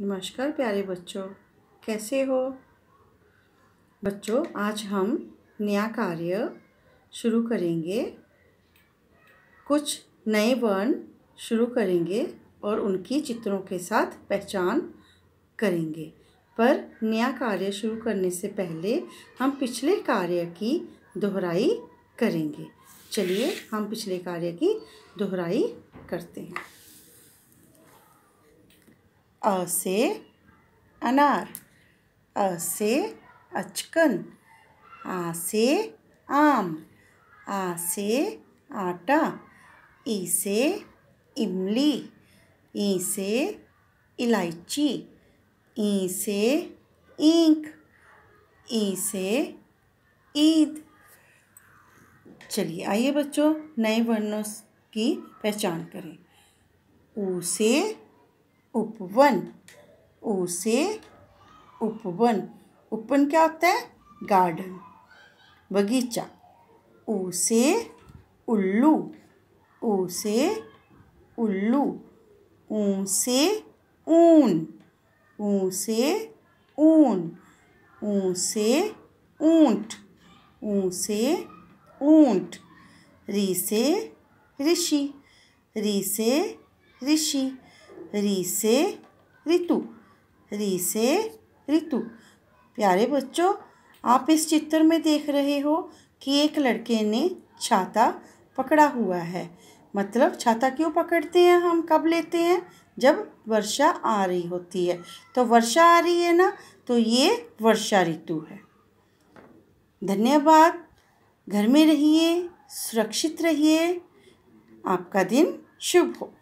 नमस्कार प्यारे बच्चों कैसे हो बच्चों आज हम नया कार्य शुरू करेंगे कुछ नए वर्ण शुरू करेंगे और उनकी चित्रों के साथ पहचान करेंगे पर नया कार्य शुरू करने से पहले हम पिछले कार्य की दोहराई करेंगे चलिए हम पिछले कार्य की दोहराई करते हैं अ से अनार अ से अचकन आ से आम आ से आटा ई से इमली ई से इलायची ई से इंक ई से ईद चलिए आइए बच्चों नए वर्णों की पहचान करें ऊ से उपवन ओ से उपवन उपवन क्या होता है गार्डन बगीचा ओ से उल्लू ओ से उल्लू ऊ से ऊन ऊ से ऊन ऊ से ऊंट ऊ से ऊंट री से ऋषि री से ऋषि री से ऋतु री से ऋतु प्यारे बच्चों आप इस चित्र में देख रहे हो कि एक लड़के ने छाता पकड़ा हुआ है मतलब छाता क्यों पकड़ते हैं हम कब लेते हैं जब वर्षा आ रही होती है तो वर्षा आ रही है ना तो ये वर्षा ऋतु है धन्यवाद घर में रहिए सुरक्षित रहिए आपका दिन शुभ हो